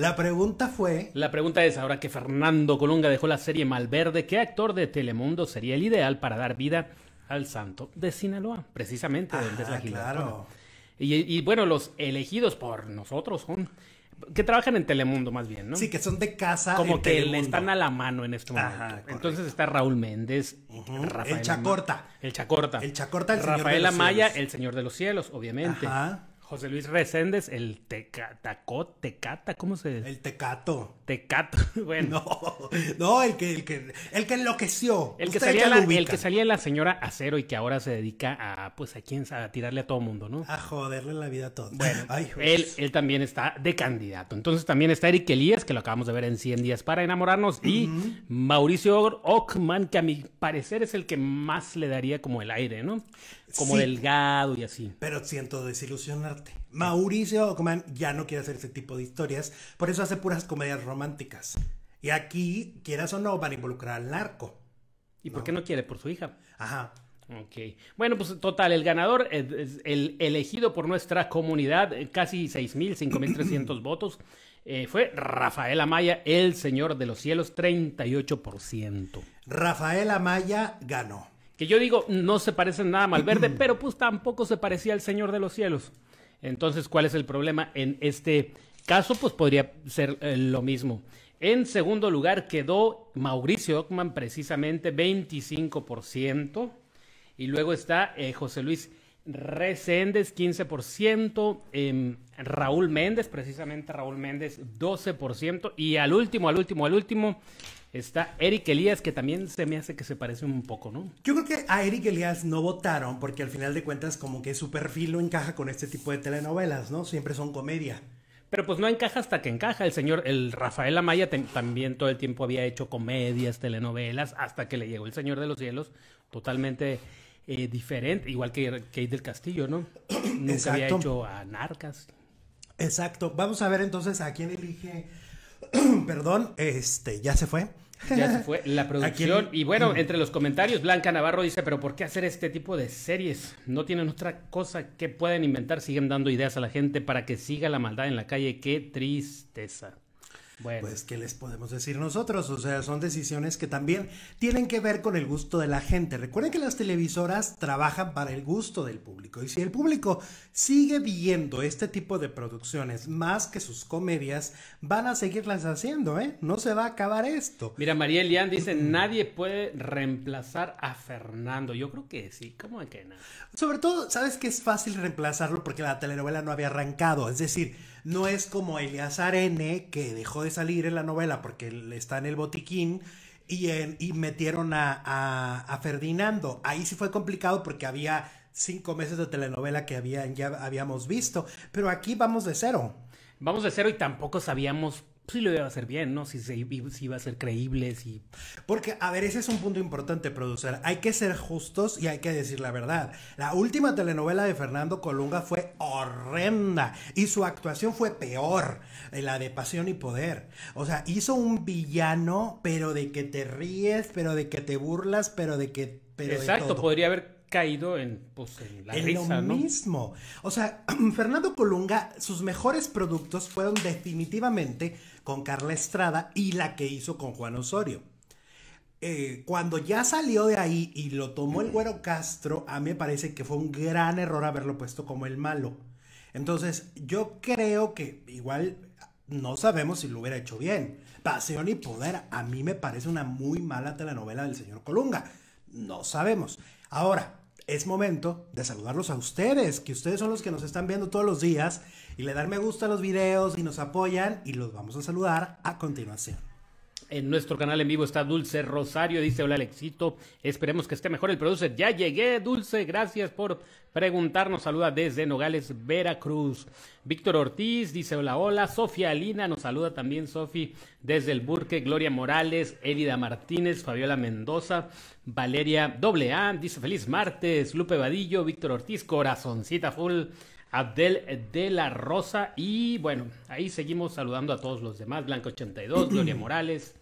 La pregunta fue... La pregunta es, ahora que Fernando Colunga dejó la serie Malverde, ¿qué actor de Telemundo sería el ideal para dar vida al santo de Sinaloa? Precisamente, el es ah, claro. Y, bueno, los elegidos por nosotros son... Que trabajan en Telemundo más bien, ¿no? Sí, que son de casa. Como que le están a la mano en este momento. Entonces está Raúl Méndez, Rafael el Chacorta. el Chacorta. El Chacorta. El señor Rafael Amaya, el Señor de los Cielos, obviamente. Ajá. José Luis Reséndez, el tecato, tecata, ¿cómo se...? dice? El tecato. Tecato, bueno. No, el, que, el, que, el que enloqueció. El que, salía la, el que salía la señora Acero y que ahora se dedica a, pues, a quién a tirarle a todo mundo, ¿no? A joderle la vida a todo. Bueno, él, él también está de candidato. Entonces también está Eric Elías, que lo acabamos de ver en 100 días para enamorarnos, y Mauricio Ockman, que a mi parecer es el que más le daría como el aire, ¿no? Como delgado y así. Pero siento desilusionar Mauricio Ockman ya no quiere hacer ese tipo de historias, por eso hace puras comedias románticas. Y aquí, quieras o no, van a involucrar al narco. ¿Y por qué no quiere? Por su hija. Ajá. Ok. Bueno, pues total, el ganador, eh, el, elegido por nuestra comunidad, eh, casi mil trescientos votos, eh, fue Rafael Amaya, el señor de los cielos, 38%. Rafael Amaya ganó. Que yo digo, no se parece nada a Malverde, pero pues tampoco se parecía al señor de los cielos. Entonces, ¿cuál es el problema? En este caso, pues podría ser eh, lo mismo. En segundo lugar quedó Mauricio Ockman, precisamente 25%. Y luego está eh, José Luis Reséndez, 15%. Eh, Raúl Méndez, precisamente Raúl Méndez, 12%. Y al último, al último, al último, Está Eric Elías, que también se me hace que se parece un poco, ¿no? Yo creo que a Eric Elías no votaron porque al final de cuentas como que su perfil no encaja con este tipo de telenovelas, ¿no? Siempre son comedia. Pero pues no encaja hasta que encaja. El señor, el Rafael Amaya también todo el tiempo había hecho comedias, telenovelas, hasta que le llegó El Señor de los Cielos, totalmente eh, diferente, igual que Kate del Castillo, ¿no? Nunca había hecho a Narcas. Exacto. Vamos a ver entonces a quién elige perdón, este, ya se fue. Ya se fue la producción. y bueno, entre los comentarios, Blanca Navarro dice, pero ¿por qué hacer este tipo de series? No tienen otra cosa que pueden inventar, siguen dando ideas a la gente para que siga la maldad en la calle. Qué tristeza. Pues, ¿qué les podemos decir nosotros? O sea, son decisiones que también tienen que ver con el gusto de la gente. Recuerden que las televisoras trabajan para el gusto del público. Y si el público sigue viendo este tipo de producciones más que sus comedias, van a seguirlas haciendo, ¿eh? No se va a acabar esto. Mira, María Elian dice, nadie puede reemplazar a Fernando. Yo creo que sí, ¿cómo que no? Sobre todo, ¿sabes que es fácil reemplazarlo? Porque la telenovela no había arrancado. Es decir, no es como Elias Arene que dejó de salir en la novela porque está en el botiquín y, metieron a, Ferdinando. Ahí sí fue complicado porque había cinco meses de telenovela que ya habíamos visto, pero aquí vamos de cero. Vamos de cero y tampoco sabíamos si lo iba a hacer bien, ¿no? Si, se, iba a ser creíble, si... Porque, a ver, ese es un punto importante, producer. Hay que ser justos y hay que decir la verdad. La última telenovela de Fernando Colunga fue horrenda y su actuación fue peor, eh, la de Pasión y Poder. O sea, hizo un villano, pero de que te ríes, pero de que te burlas, pero de que... Exacto, podría haber caído en, pues, en la lo mismo. O sea, Fernando Colunga, sus mejores productos fueron definitivamente con Carla Estrada y la que hizo con Juan Osorio. Eh, cuando ya salió de ahí y lo tomó el güero Castro, a mí me parece que fue un gran error haberlo puesto como el malo. Entonces, yo creo que igual no sabemos si lo hubiera hecho bien. Pasión y Poder, a mí me parece una muy mala telenovela del señor Colunga. No sabemos. Ahora, es momento de saludarlos a ustedes, que ustedes son los que nos están viendo todos los días y le dan me gusta a los videos y nos apoyan y los vamos a saludar a continuación. En nuestro canal en vivo está Dulce Rosario, dice hola Alexito, esperemos que esté mejor el producer. Ya llegué, Dulce, gracias por preguntarnos, saluda desde Nogales, Veracruz. Víctor Ortiz dice hola, hola. Sofía Alina nos saluda también, Sofi, desde el Burque. Gloria Morales, Elida Martínez, Fabiola Mendoza, Valeria A dice feliz martes. Lupe Vadillo, Víctor Ortiz, corazoncita full. Abdel de la Rosa. Y bueno, ahí seguimos saludando a todos los demás. Blanco 82, Gloria Morales,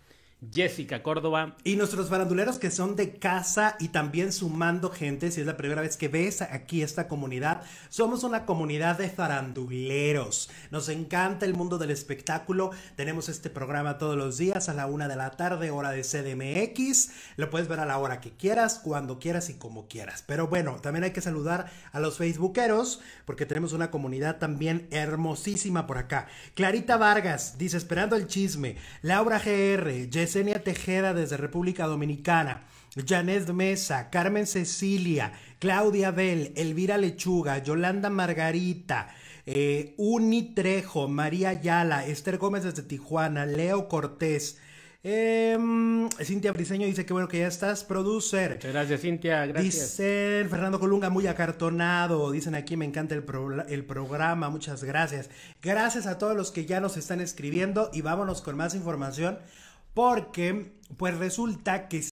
Jessica Córdoba. Y nuestros faranduleros que son de casa y también sumando gente, si es la primera vez que ves aquí esta comunidad, somos una comunidad de faranduleros. Nos encanta el mundo del espectáculo. Tenemos este programa todos los días a la una de la tarde, hora de CDMX. Lo puedes ver a la hora que quieras, cuando quieras y como quieras. Pero bueno, también hay que saludar a los facebookeros porque tenemos una comunidad también hermosísima por acá. Clarita Vargas dice, esperando el chisme. Laura GR, Jessica Esenia Tejeda desde República Dominicana, Janet Mesa, Carmen Cecilia, Claudia Bell, Elvira Lechuga, Yolanda Margarita, eh, Uni Trejo, María Ayala, Esther Gómez desde Tijuana, Leo Cortés, eh, Cintia Briseño dice que bueno que ya estás, producer. gracias, Cintia, gracias. Dicen Fernando Colunga, muy acartonado. Dicen aquí, me encanta el, el programa, muchas gracias. Gracias a todos los que ya nos están escribiendo y vámonos con más información. Porque, pues resulta que